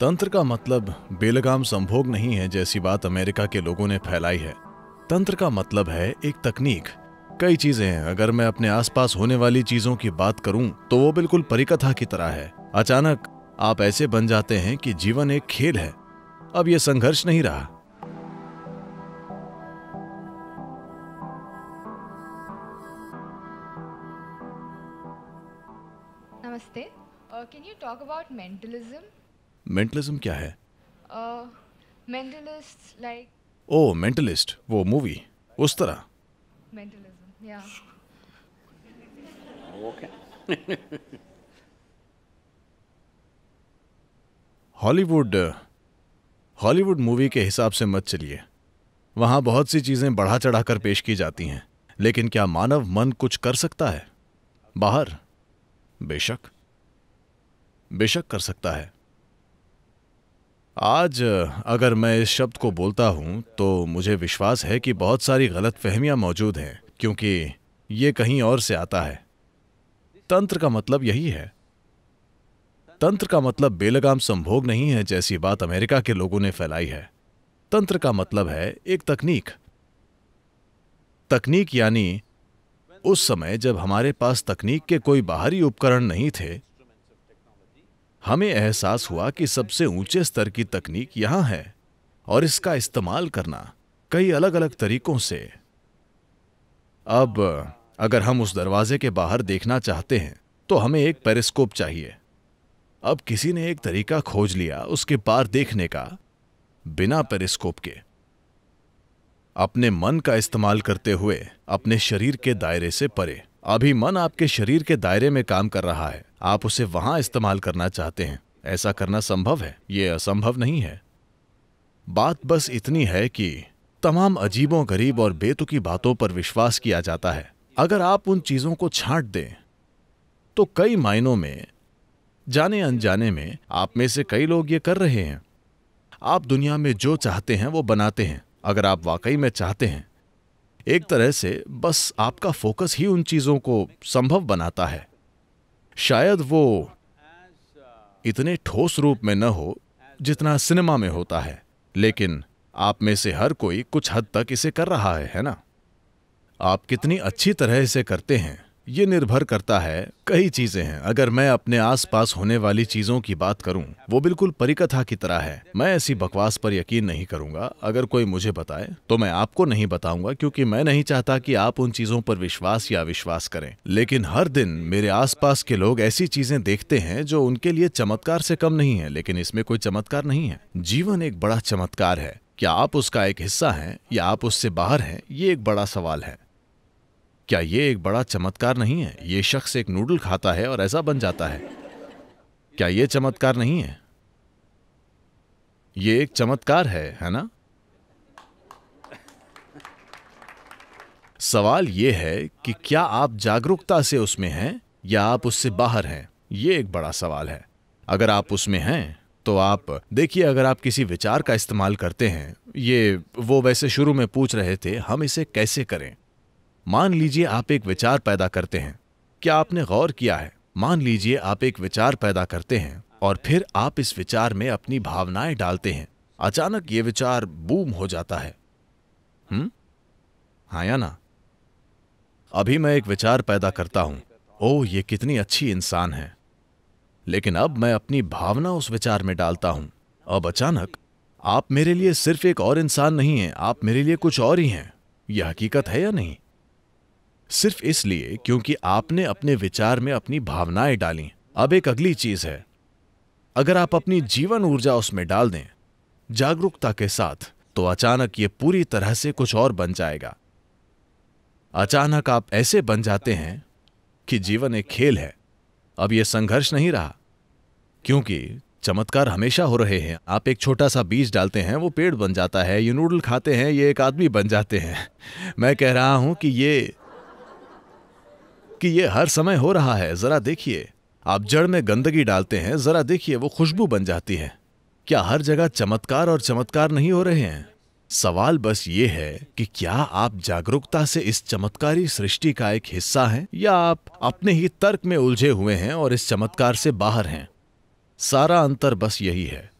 तंत्र का मतलब बेलगाम संभोग नहीं है जैसी बात अमेरिका के लोगों ने फैलाई है तंत्र का मतलब है एक तकनीक कई चीजें हैं अगर मैं अपने आसपास होने वाली चीजों की बात करूं तो वो बिल्कुल परिकथा की तरह है अचानक आप ऐसे बन जाते हैं कि जीवन एक खेल है अब यह संघर्ष नहीं रहा नमस्ते can you talk about mentalism mentalism क्या है मेंटलिस्ट लाइक ओह मेंटलिस्ट वो मूवी उस तरह मेंटलिज्म या ओके हॉलीवुड हॉलीवुड मूवी के हिसाब से मत चलिए वहां बहुत सी चीज़ें बढ़ा चढ़ा कर पेश की जाती हैं लेकिन क्या मानव मन कुछ कर सकता है बाहर बेशक बेशक कर सकता है आज अगर मैं इस शब्द को बोलता हूँ तो मुझे विश्वास है कि बहुत सारी गलत फहमियाँ मौजूद हैं क्योंकि ये कहीं और से आता है तंत्र का मतलब यही है तंत्र का मतलब बेलगाम संभोग नहीं है जैसी बात अमेरिका के लोगों ने फैलाई है तंत्र का मतलब है एक तकनीक तकनीक यानी उस समय जब हमारे पास तकनीक के कोई बाहरी उपकरण नहीं थे हमें एहसास हुआ कि सबसे ऊंचे स्तर की तकनीक यहां है और इसका इस्तेमाल करना कई अलग अलग तरीकों से अब अगर हम उस दरवाजे के बाहर देखना चाहते हैं तो हमें एक पेरिस्कोप चाहिए अब किसी ने एक तरीका खोज लिया उसके पार देखने का बिना पेरिस्कोप के अपने मन का इस्तेमाल करते हुए अपने शरीर के दायरे से परे अभी मन आपके शरीर के दायरे में काम कर रहा है आप उसे वहां इस्तेमाल करना चाहते हैं ऐसा करना संभव है ये असंभव नहीं है बात बस इतनी है कि तमाम अजीबों गरीब और बेतुकी बातों पर विश्वास किया जाता है अगर आप उन चीजों को छांट दें तो कई मायनों में जाने अनजाने में आप में से कई लोग ये कर रहे हैं आप दुनिया में जो चाहते हैं वो बनाते हैं अगर आप वाकई में चाहते हैं एक तरह से बस आपका फोकस ही उन चीजों को संभव बनाता है शायद वो इतने ठोस रूप में न हो जितना सिनेमा में होता है लेकिन आप में से हर कोई कुछ हद तक इसे कर रहा है है ना आप कितनी अच्छी तरह इसे करते हैं ये निर्भर करता है कई चीजें हैं अगर मैं अपने आसपास होने वाली चीजों की बात करूं, वो बिल्कुल परिकथा की तरह है मैं ऐसी बकवास पर यकीन नहीं करूंगा अगर कोई मुझे बताए तो मैं आपको नहीं बताऊंगा क्योंकि मैं नहीं चाहता कि आप उन चीजों पर विश्वास या अविश्वास करें लेकिन हर दिन मेरे आस के लोग ऐसी चीजें देखते हैं जो उनके लिए चमत्कार से कम नहीं है लेकिन इसमें कोई चमत्कार नहीं है जीवन एक बड़ा चमत्कार है क्या आप उसका एक हिस्सा हैं या आप उससे बाहर हैं ये एक बड़ा सवाल है क्या ये एक बड़ा चमत्कार नहीं है ये शख्स एक नूडल खाता है और ऐसा बन जाता है क्या ये चमत्कार नहीं है ये एक चमत्कार है है ना सवाल यह है कि क्या आप जागरूकता से उसमें हैं या आप उससे बाहर हैं ये एक बड़ा सवाल है अगर आप उसमें हैं तो आप देखिए अगर आप किसी विचार का इस्तेमाल करते हैं ये वो वैसे शुरू में पूछ रहे थे हम इसे कैसे करें मान लीजिए आप एक विचार पैदा करते हैं क्या आपने गौर किया है मान लीजिए आप एक विचार पैदा करते हैं और फिर आप इस विचार में अपनी भावनाएं डालते हैं अचानक ये विचार बूम हो जाता है हम्म हाँ या ना अभी मैं एक विचार पैदा करता हूं ओ ये कितनी अच्छी इंसान है लेकिन अब मैं अपनी भावना उस विचार में डालता हूं अब अचानक आप मेरे लिए सिर्फ एक और इंसान नहीं है आप मेरे लिए कुछ और ही हैं यह हकीकत है या नहीं सिर्फ इसलिए क्योंकि आपने अपने विचार में अपनी भावनाएं डाली अब एक अगली चीज है अगर आप अपनी जीवन ऊर्जा उसमें डाल दें जागरूकता के साथ तो अचानक ये पूरी तरह से कुछ और बन जाएगा अचानक आप ऐसे बन जाते हैं कि जीवन एक खेल है अब यह संघर्ष नहीं रहा क्योंकि चमत्कार हमेशा हो रहे हैं आप एक छोटा सा बीज डालते हैं वो पेड़ बन जाता है ये नूडल खाते हैं ये एक आदमी बन जाते हैं मैं कह रहा हूं कि ये कि ये हर समय हो रहा है ज़रा देखिए आप जड़ में गंदगी डालते हैं ज़रा देखिए वो खुशबू बन जाती है क्या हर जगह चमत्कार और चमत्कार नहीं हो रहे हैं सवाल बस ये है कि क्या आप जागरूकता से इस चमत्कारी सृष्टि का एक हिस्सा हैं या आप अपने ही तर्क में उलझे हुए हैं और इस चमत्कार से बाहर हैं सारा अंतर बस यही है